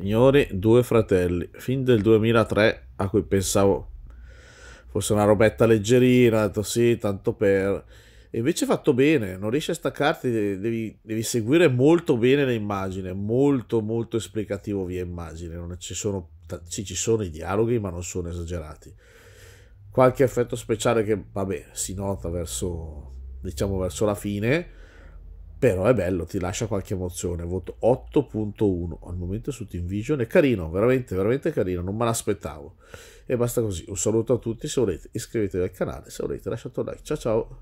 Signori, due fratelli, fin del 2003 a cui pensavo fosse una robetta leggerina, ho detto sì, tanto per... E invece è fatto bene, non riesci a staccarti, devi, devi seguire molto bene le immagini, molto molto esplicativo via immagine, non ci sono, sì, ci sono i dialoghi ma non sono esagerati. Qualche effetto speciale che, vabbè, si nota verso, diciamo, verso la fine, però è bello, ti lascia qualche emozione. Voto 8.1 al momento su Team Vision. È carino, veramente, veramente carino. Non me l'aspettavo. E basta così. Un saluto a tutti. Se volete, iscrivetevi al canale. Se volete, lasciate un like. Ciao, ciao.